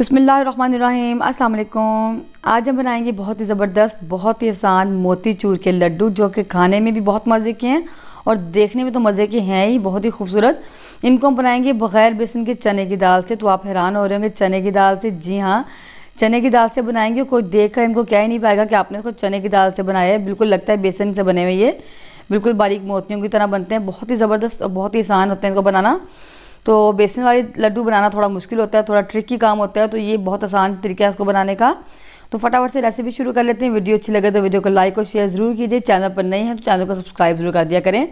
अस्सलाम वालेकुम आज हम बनाएंगे बहुत ही ज़बरदस्त बहुत ही आसान मोती चूर के लड्डू जो कि खाने में भी बहुत मज़े के हैं और देखने में तो मज़े के हैं ही बहुत ही खूबसूरत इनको हम बनाएंगे बग़ैर बेसन के चने की दाल से तो आप हैरान हो रहे होंगे चने की दाल से जी हाँ चने की दाल से बनाएंगे कोई देख कर इनको कह ही नहीं पाएगा कि आपने इसको चने की दाल से बनाया है बिल्कुल लगता है बेसन से बने हुए ये बिल्कुल बारीक मोतियों की तरह बनते हैं बहुत ही ज़बरदस्त और बहुत ही आसान होते हैं इनको बनाना तो बेसन वाले लड्डू बनाना थोड़ा मुश्किल होता है थोड़ा ट्रिकी काम होता है तो ये बहुत आसान तरीका है उसको बनाने का तो फटाफट से रेसिपी शुरू कर लेते हैं वीडियो अच्छी लगे तो वीडियो को लाइक और शेयर ज़रूर कीजिए चैनल पर नहीं है तो चैनल को सब्सक्राइब जरूर कर दिया करें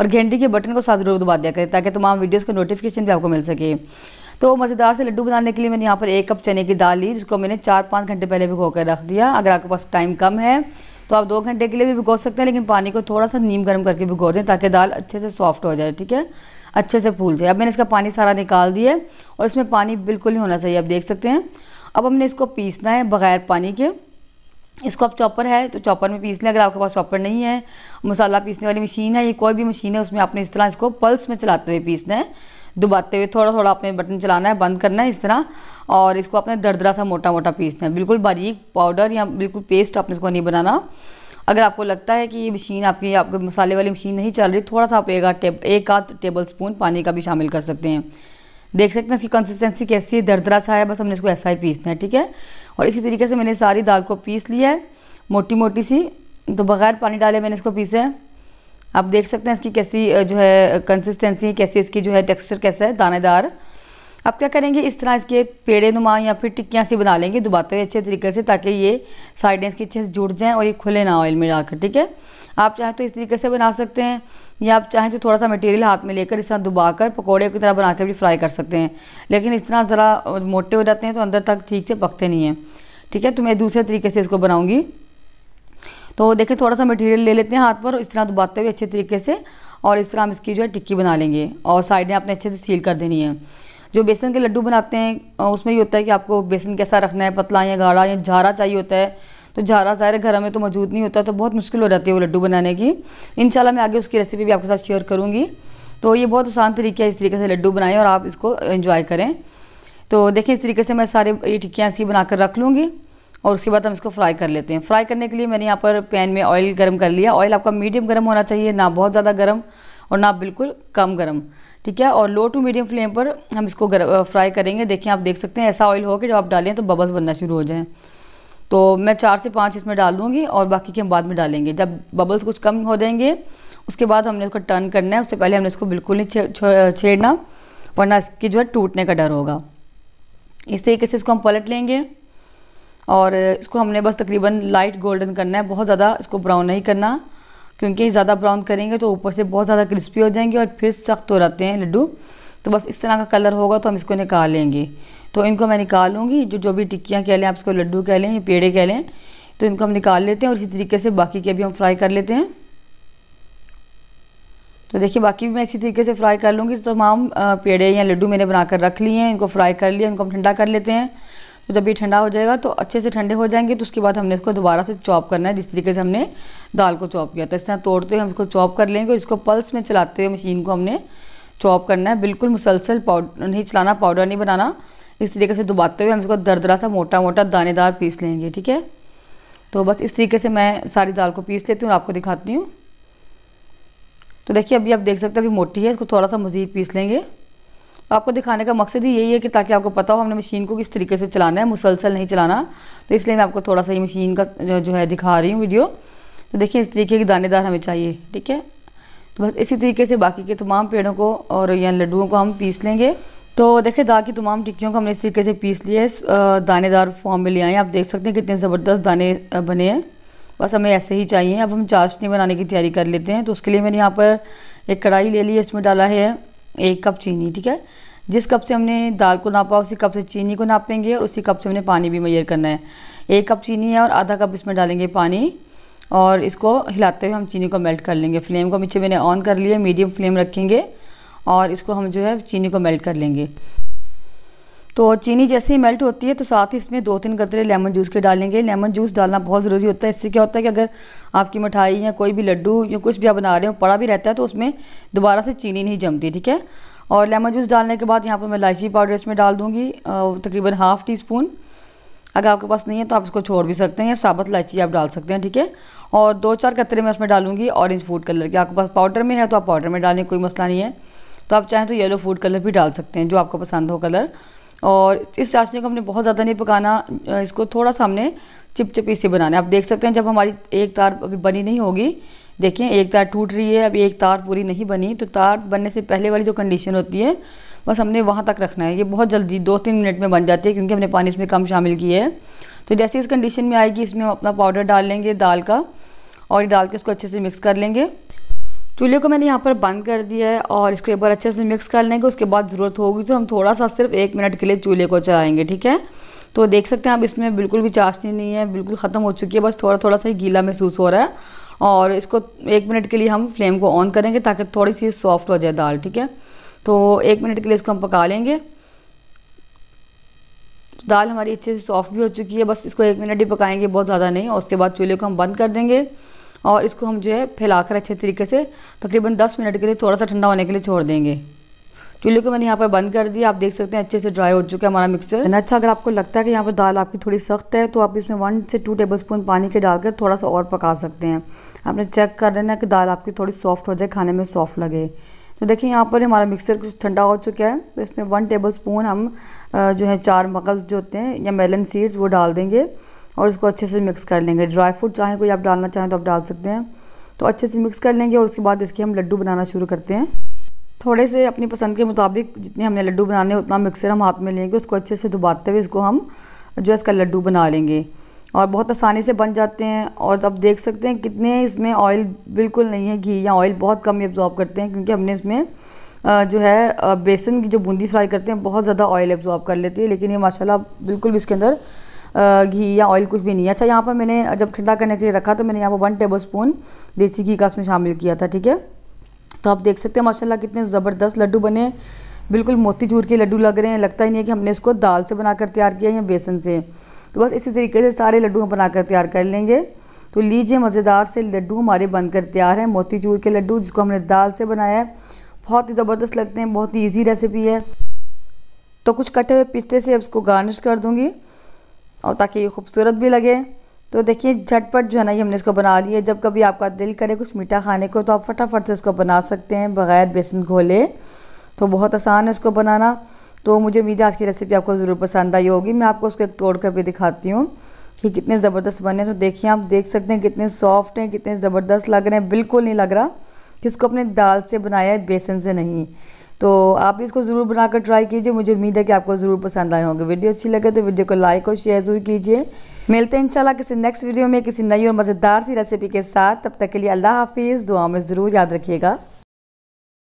और घंटी के बटन को साथ ज़रूर दबा दिया करें ताकि तमाम वीडियोज़ का नोटिफिकेशन भी आपको मिल सके तो मज़ेदार से लड्डू बनाने के लिए मैंने यहाँ पर एक कप चने की दाल ली जिसको मैंने चार पाँच घंटे पहले भिगो कर रख दिया अगर आपके पास टाइम कम है तो आप दो घंटे के लिए भी भिगो सकते हैं लेकिन पानी को थोड़ा सा नीम गर्म करके भिगो दें ताकि दाल अच्छे से सॉफ्ट हो जाए ठीक है अच्छे से फूल जाए अब मैंने इसका पानी सारा निकाल दिया है और इसमें पानी बिल्कुल नहीं होना चाहिए आप देख सकते हैं अब हमने इसको पीसना है बग़ैर पानी के इसको आप चॉपर है तो चॉपर में पीस लें अगर आपके पास चॉपर नहीं है मसाला पीसने वाली मशीन है ये कोई भी मशीन है उसमें आपने इस तरह इसको पल्स में चलाते हुए पीसना है दुबाते हुए थोड़ा थोड़ा आपने बटन चलाना है बंद करना है इस तरह और इसको आपने दरदरा सा मोटा मोटा पीसना है बिल्कुल बारीक पाउडर या बिल्कुल पेस्ट आपने इसको नहीं बनाना अगर आपको लगता है कि ये मशीन आपकी आपके मसाले वाली मशीन नहीं चल रही थोड़ा सा आप एक आध टेब, एक आध टेबल स्पून पानी का भी शामिल कर सकते हैं देख सकते हैं इसकी कंसिस्टेंसी कैसी है दरदरा सा है बस हमने इसको ऐसा ही पीसना है ठीक है और इसी तरीके से मैंने सारी दाल को पीस लिया है मोटी मोटी सी तो बगैर पानी डाले मैंने इसको पीसा है आप देख सकते हैं इसकी कैसी जो है कंसिस्टेंसी कैसी इसकी जो है टेक्सचर कैसा है दानेदार अब क्या करेंगे इस तरह इसके पेड़े नुमा या फिर टिक्कियाँ सी बना लेंगे दुबाते हुए अच्छे तरीके से ताकि ये साइडें इसके अच्छे से जुड़ जाएँ और ये खुले ना ऑयल में जाकर ठीक है आप चाहें तो इस तरीके से बना सकते हैं या आप चाहें तो थोड़ा सा मटेरियल हाथ में लेकर इस तरह दुबा कर पकौड़े की तरह बना भी फ्राई कर सकते हैं लेकिन इस तरह ज़रा मोटे हो जाते हैं तो अंदर तक ठीक से पकते नहीं हैं ठीक है तो मैं दूसरे तरीके से इसको बनाऊँगी तो देखें थोड़ा सा मटेरियल ले लेते हैं हाथ पर इस तरह दुबाते हुए अच्छे तरीके से और इस तरह हम इसकी जो है टिक्की बना लेंगे और साइडें आपने अच्छे से सील कर देनी है जो बेसन के लड्डू बनाते हैं उसमें ये होता है कि आपको बेसन कैसा रखना है पतला या गाढ़ा या झारा चाहिए होता है तो झारा सारे घर में तो मौजूद नहीं होता तो बहुत मुश्किल हो जाती है वो लड्डू बनाने की इन मैं आगे उसकी रेसिपी भी आपके साथ शेयर करूँगी तो ये बहुत आसान तरीका है इस तरीके से लड्डू बनाएँ और आप इसको इन्जॉय करें तो देखिए इस तरीके से मैं सारे ये टिक्कियाँ ऐसी बनाकर रख लूँगी और उसके बाद हम इसको फ्राई कर लेते हैं फ्राई करने के लिए मैंने यहाँ पर पैन में ऑयल गर्म कर लिया ऑयल आपका मीडियम गर्म होना चाहिए ना बहुत ज़्यादा गर्म और ना बिल्कुल कम गर्म ठीक है और लो टू मीडियम फ्लेम पर हम इसको फ्राई करेंगे देखिए आप देख सकते हैं ऐसा ऑयल हो कि जब आप डालें तो बबल्स बनना शुरू हो जाएँ तो मैं चार से पाँच इसमें डाल दूँगी और बाकी के हम बाद में डालेंगे जब बबल्स कुछ कम हो जाएंगे उसके बाद हमने उसको टर्न करना है उससे पहले हमने इसको बिल्कुल नहीं छेड़ना वरना इसकी जो है टूटने का डर होगा इस तरीके से इसको हम पलट लेंगे और इसको हमने बस तकरीबन लाइट गोल्डन करना है बहुत ज़्यादा इसको ब्राउन नहीं करना क्योंकि ज़्यादा ब्राउन करेंगे तो ऊपर से बहुत ज़्यादा क्रिस्पी हो जाएंगे और फिर सख्त हो जाते हैं लड्डू तो बस इस तरह का कलर होगा तो हम इसको निकालेंगे तो इनको मैं निकालूंगी जो जो भी टिक्कियाँ कह लें आप इसको लड्डू कह लें या पेड़े कह लें तो इनको हम निकाल लेते हैं और इसी तरीके से बाकी के भी हम फ्राई कर लेते हैं तो देखिए बाकी भी मैं इसी तरीके से फ्राई कर लूँगी तो तमाम पेड़े या लड्डू मैंने बना कर रख लिए हैं इनको फ्राई कर लिए इनको हम ठंडा कर लेते हैं तो जब ये ठंडा हो जाएगा तो अच्छे से ठंडे हो जाएंगे तो उसके बाद हमने इसको दोबारा से चॉप करना है जिस तरीके से हमने दाल को चॉप किया था इस तरह तोड़ते हुए हम इसको चॉप कर लेंगे और इसको पल्स में चलाते हुए मशीन को हमने चॉप करना है बिल्कुल मुसलसल पाउडर नहीं चलाना पाउडर नहीं बनाना इस तरीके से दुबाते हुए हम इसको दरदरा सा मोटा मोटा दानेदार पीस लेंगे ठीक है तो बस इस तरीके से मैं सारी दाल को पीस लेती हूँ और आपको दिखाती हूँ तो देखिए अभी आप देख सकते हैं अभी मोटी है इसको थोड़ा सा मज़ीद पीस लेंगे आपको दिखाने का मकसद ही यही है कि ताकि आपको पता हो हमने मशीन को किस तरीके से चलाना है मुसलसल नहीं चलाना तो इसलिए मैं आपको थोड़ा सा ये मशीन का जो है दिखा रही हूँ वीडियो तो देखिए इस तरीके की दानेदार हमें चाहिए ठीक है तो बस इसी तरीके से बाकी के तमाम पेड़ों को और या लड्डुओं को हम पीस लेंगे तो देखिए दाग की तमाम टिक्कियों को हमने इस तरीके से पीस लिया इस दानेदार फॉर्म में ले आए आप देख सकते हैं कितने ज़बरदस्त दाने बने हैं बस हमें ऐसे ही चाहिए अब हम चाशनी बनाने की तैयारी कर लेते हैं तो उसके लिए मैंने यहाँ पर एक कढ़ाई ले ली है इसमें डाला है एक कप चीनी ठीक है जिस कप से हमने दाल को नापा उसी कप से चीनी को नापेंगे और उसी कप से हमने पानी भी मैयर करना है एक कप चीनी है और आधा कप इसमें डालेंगे पानी और इसको हिलाते हुए हम चीनी को मेल्ट कर लेंगे फ्लेम को पीछे मैंने ऑन कर लिया मीडियम फ्लेम रखेंगे और इसको हम जो है चीनी को मेल्ट कर लेंगे तो चीनी जैसे ही मेल्ट होती है तो साथ ही इसमें दो तीन कतरे लेमन जूस के डालेंगे लेमन जूस डालना बहुत ज़रूरी होता है इससे क्या होता है कि अगर आपकी मिठाई या कोई भी लड्डू या कुछ भी आप बना रहे हो पड़ा भी रहता है तो उसमें दोबारा से चीनी नहीं जमती ठीक है और लेमन जूस डालने के बाद यहाँ पर मैं इलायची पाउडर इसमें डाल दूँगी तकरीबन हाफ़ टी स्पून अगर आपके पास नहीं है तो आप इसको छोड़ भी सकते हैं या साबत इलायची आप डाल सकते हैं ठीक है और दो चार कतरे मैं उसमें डालूंगी ऑरेंज फूड कलर के आपके पास पाउडर में है तो आप पाउडर में डालें कोई मसला नहीं है तो आप चाहें तो येलो फूड कलर भी डाल सकते हैं जो आपको पसंद हो कलर और इस चाशनी को हमने बहुत ज़्यादा नहीं पकाना इसको थोड़ा सा हमने चिपचिपी से बनाना है आप देख सकते हैं जब हमारी एक तार अभी बनी नहीं होगी देखें एक तार टूट रही है अभी एक तार पूरी नहीं बनी तो तार बनने से पहले वाली जो कंडीशन होती है बस हमने वहाँ तक रखना है ये बहुत जल्दी दो तीन मिनट में बन जाती है क्योंकि हमने पानी इसमें कम शामिल किया है तो जैसे इस कंडीशन में आएगी इसमें हम अपना पाउडर डाल लेंगे दाल का और ये डाल के इसको अच्छे से मिक्स कर लेंगे चूल्हे को मैंने यहाँ पर बंद कर दिया है और इसको एक बार अच्छे से मिक्स कर लेंगे उसके बाद ज़रूरत होगी तो हम थोड़ा सा सिर्फ एक मिनट के लिए चूल्हे को चलाएँगे ठीक है तो देख सकते हैं आप इसमें बिल्कुल भी चाशनी नहीं है बिल्कुल ख़त्म हो चुकी है बस थोड़ा थोड़ा सा ही गीला महसूस हो रहा है और इसको एक मिनट के लिए हम फ्लेम को ऑन करेंगे ताकि थोड़ी सी सॉफ्ट हो जाए दाल ठीक है तो एक मिनट के लिए इसको हम पका लेंगे दाल हमारी अच्छे से सॉफ्ट भी हो चुकी है बस इसको एक मिनट ही पकाएंगे बहुत ज़्यादा नहीं और उसके बाद चूल्हे को हम बंद कर देंगे और इसको हम जो है फैलाकर अच्छे तरीके से तकरीबन 10 मिनट के लिए थोड़ा सा ठंडा होने के लिए छोड़ देंगे चूल्हे को मैंने यहाँ पर बंद कर दिया आप देख सकते हैं अच्छे से ड्राई हो चुका है हमारा मिक्सचर अच्छा अगर आपको लगता है कि यहाँ पर दाल आपकी थोड़ी सख्त है तो आप इसमें वन से टू टेबल स्पून पानी के डालकर थोड़ा सा और पका सकते हैं आपने चेक कर लेना कि दाल आपकी थोड़ी सॉफ्ट हो जाए खाने में सॉफ्ट लगे तो देखिए यहाँ पर हमारा मिक्सर कुछ ठंडा हो चुका है तो इसमें वन टेबल स्पून हम जो है चार मगज़ जो होते हैं या मेलन सीड्स वो डाल देंगे और इसको अच्छे से मिक्स कर लेंगे ड्राई फ्रूट चाहें कोई आप डालना चाहें तो आप डाल सकते हैं तो अच्छे से मिक्स कर लेंगे और उसके बाद इसके हम लड्डू बनाना शुरू करते हैं थोड़े से अपनी पसंद के मुताबिक जितने हमने लड्डू बनाने उतना मिक्सर हम हाथ में लेंगे उसको अच्छे से दुबाते हुए इसको हम जो है इसका लड्डू बना लेंगे और बहुत आसानी से बन जाते हैं और आप देख सकते हैं कितने इसमें ऑयल बिल्कुल नहीं है घी या ऑयल बहुत कम ही एब्जॉर्ब करते हैं क्योंकि हमने इसमें जो है बेसन की जो बूंदी फ्राई करते हैं बहुत ज़्यादा ऑयल एब्जॉर्ब कर लेती है लेकिन ये माशाल्लाह बिल्कुल भी इसके अंदर घी या ऑयल कुछ भी नहीं है अच्छा यहाँ पर मैंने जब ठंडा करने के लिए रखा तो मैंने यहाँ पर वन टेबल स्पून देसी घी का इसमें शामिल किया था ठीक है तो आप देख सकते हैं माशाल्लाह कितने ज़बरदस्त लड्डू बने बिल्कुल मोती चूर के लड्डू लग रहे हैं लगता ही नहीं है कि हमने इसको दाल से बनाकर तैयार किया है या बेसन से तो बस इसी तरीके से सारे लड्डू हम बनाकर तैयार कर लेंगे तो लीजिए मज़ेदार से लड्डू हमारे बनकर तैयार हैं मोती चूर के लड्डू जिसको हमने दाल से बनाया है बहुत ही ज़बरदस्त लगते हैं बहुत ही ईजी रेसिपी है तो कुछ कटे हुए पिस्ते से अब इसको गार्निश कर दूँगी और ताकि ये खूबसूरत भी लगे तो देखिए झटपट जो है ना ये हमने इसको बना लिया जब कभी आपका दिल करे कुछ मीठा खाने को तो आप फटाफट से इसको बना सकते हैं बग़ैर बेसन घोले तो बहुत आसान है इसको बनाना तो मुझे उम्मीद है आज की रेसिपी आपको ज़रूर पसंद आई होगी मैं आपको उसको तोड़ कर भी दिखाती हूँ कि कितने ज़बरदस्त बने तो देखिए आप देख सकते हैं कितने सॉफ्ट हैं कितने ज़बरदस्त लग रहे हैं बिल्कुल नहीं लग रहा कि इसको अपने दाल से बनाया है बेसन से नहीं तो आप इसको ज़रूर बनाकर ट्राई कीजिए मुझे उम्मीद है कि आपको ज़रूर पसंद आए होंगे वीडियो अच्छी लगे तो वीडियो को लाइक और शेयर ज़रूर कीजिए मिलते हैं इंशाल्लाह किसी नेक्स्ट वीडियो में किसी नई और मज़ेदार सी रेसिपी के साथ तब तक के लिए अल्लाह हाफिज़ दुआ में ज़रूर याद रखिएगा